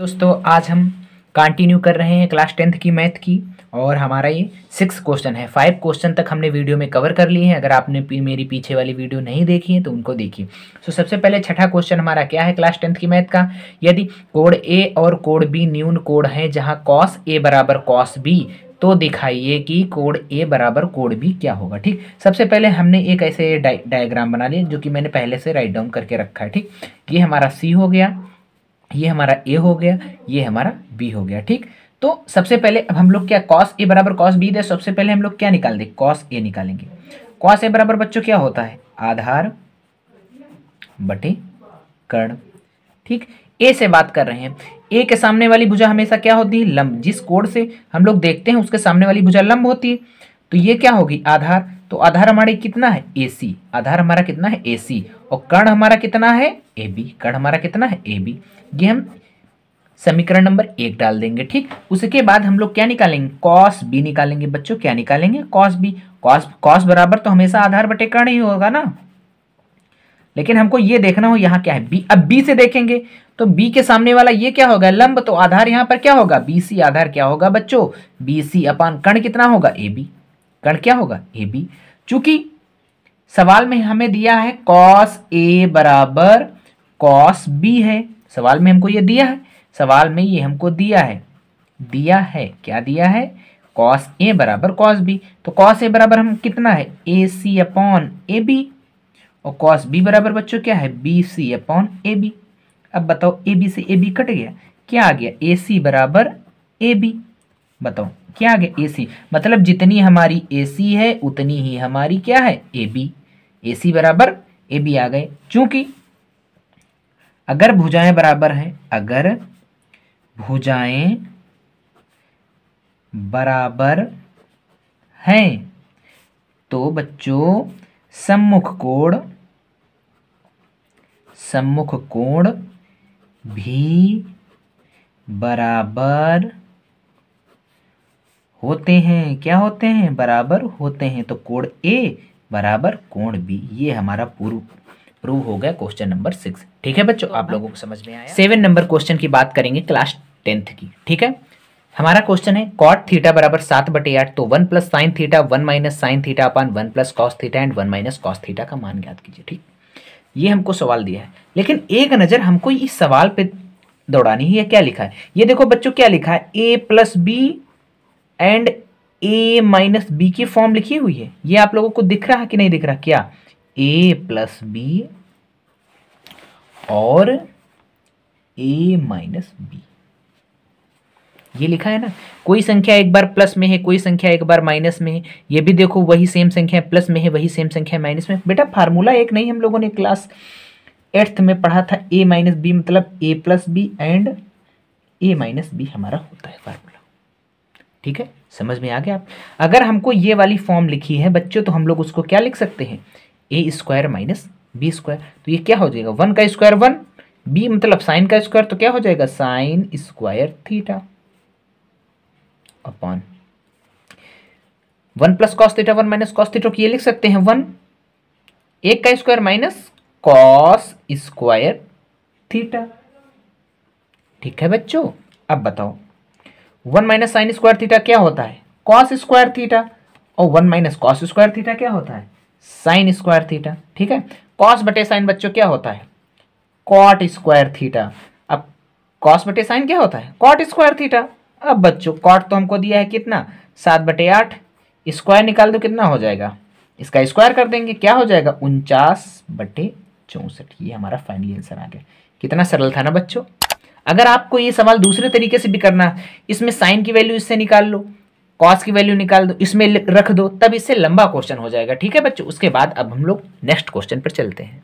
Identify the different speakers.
Speaker 1: दोस्तों आज हम कंटिन्यू कर रहे हैं क्लास टेंथ की मैथ की और हमारा ये सिक्स क्वेश्चन है फाइव क्वेश्चन तक हमने वीडियो में कवर कर लिए हैं अगर आपने मेरी पीछे वाली वीडियो नहीं देखी है तो उनको देखिए सो सबसे पहले छठा क्वेश्चन हमारा क्या है क्लास टेंथ की मैथ का यदि कोड ए और कोड बी न्यून कोड है जहाँ कॉस ए बराबर कॉस बी तो दिखाइए कि कोड ए बराबर कोड बी क्या होगा ठीक सबसे पहले हमने एक ऐसे डाय, डायग्राम बना लिया जो कि मैंने पहले से राइट डाउन करके रखा है ठीक ये हमारा सी हो गया ये हमारा ए हो गया ये हमारा बी हो गया ठीक तो सबसे पहले अब हम लोग क्या कॉस ए बराबर कॉस बी दे सबसे पहले हम लोग क्या निकाल दें कॉस ए निकालेंगे कॉस ए बराबर बच्चों क्या होता है आधार बटे कर्ण ठीक ए से बात कर रहे हैं ए के सामने वाली भुजा हमेशा क्या होती है लंब जिस कोण से हम लोग देखते हैं उसके सामने वाली भुजा लंब होती है तो ये क्या होगी आधार तो आधार हमारे कितना है ए सी आधार हमारा कितना है ए सी और कर्ण हमारा कितना है ए बी कर्ण हमारा कितना है ए बी ये हम समीकरण नंबर एक डाल देंगे ठीक उसके बाद हम लोग क्या निकालेंगे कॉस बी निकालेंगे बच्चों क्या निकालेंगे कॉस बी कॉस कॉस बराबर तो हमेशा आधार बटे कर्ण ही होगा ना लेकिन हमको ये देखना हो यहाँ क्या है बी अब बी से देखेंगे तो बी के सामने वाला ये क्या होगा लंब तो आधार यहाँ पर क्या होगा बी सी आधार क्या होगा बच्चों बी सी अपान कर्ण कितना होगा ए बी कर्ण क्या होगा ए बी चूंकि सवाल में हमें दिया है कॉस ए बराबर कॉस बी है सवाल में हमको ये दिया है सवाल में ये हमको दिया है दिया है क्या दिया है कॉस ए बराबर कॉस बी तो कॉस ए बराबर हम कितना है A C upon A B और कॉस बी बराबर बच्चों क्या है B C upon A B अब बताओ ए बी से ए बी कट गया क्या आ गया ए सी बराबर ए बी बताओ क्या आ गया ए सी मतलब जितनी हमारी ए सी है उतनी ही हमारी क्या है ए बी ए सी बराबर ए बी आ गए चूंकि अगर भुजाएं बराबर हैं अगर भुजाएं बराबर हैं तो बच्चों सम्मुख कोण सम्मुख कोण भी बराबर होते हैं क्या होते हैं बराबर होते हैं तो कोण ए बराबर कोण बी ये हमारा पूर्व प्रूव हो गया क्वेश्चन नंबर सिक्स ठीक है बच्चों आप लोगों को समझ में आया सेवन नंबर क्वेश्चन की बात करेंगे क्लास टेंथ की ठीक है हमारा क्वेश्चन है कॉट थीटा बराबर सात बटे आठ तो one plus sine theta one minus sine theta upon one plus cos theta and one minus cos theta का मान याद कीजिए ठीक ये हमको सवाल दिया है लेकिन एक नज़र हमको इस सवाल पे दौड़ानी है क्या लिखा है ये देखो बच्चों क्या लिखा है A plus B and A minus B की फॉर्म लिखी हुई है ये आप लोगों को दिख रहा है कि नहीं दिख रहा क्या ए प्लस बी और ए माइनस बी ये लिखा है ना कोई संख्या एक बार प्लस में है कोई संख्या एक बार माइनस में है ये भी देखो वही सेम संख्या प्लस में है वही सेम संख्या माइनस में बेटा फार्मूला एक नहीं हम लोगों ने क्लास एट्थ में पढ़ा था ए माइनस बी मतलब A plus B and A minus B हमारा होता है फार्मूला ठीक है समझ में आ गया आप अगर हमको ये वाली फॉर्म लिखी है बच्चों तो हम लोग उसको क्या लिख सकते हैं A square minus B square तो ये क्या हो जाएगा वन का स्क्वायर वन बी मतलब साइन का स्क्वायर तो क्या हो जाएगा sine square theta upon one plus cos theta one minus cos theta ये लिख सकते हैं वन एक का square minus cos square theta ठीक है बच्चों अब बताओ one minus sine square theta क्या होता है कॉस स्क्वायर थीटा और one minus cos square theta क्या होता है साइन स्क्वायर थीटा ठीक है कॉस बटे साइन बच्चों क्या होता है कॉट स्क्वायर थीटा अब कॉस बटे साइन क्या होता है कॉट स्क्वायर थीटा अब बच्चों कॉट तो हमको दिया है कितना सात बटे आठ स्क्वायर निकाल दो कितना हो जाएगा इसका स्क्वायर कर देंगे क्या हो जाएगा उनचास बटे चौंसठ ये हमारा फाइनली आंसर आ गया कितना सरल था ना बच्चों अगर आपको ये सवाल दूसरे तरीके से भी करना इसमें साइन की वैल्यू इससे निकाल लो कॉस की वैल्यू निकाल दो इसमें रख दो तब इससे लंबा क्वेश्चन हो जाएगा ठीक है बच्चों उसके बाद अब हम लोग नेक्स्ट क्वेश्चन पर चलते हैं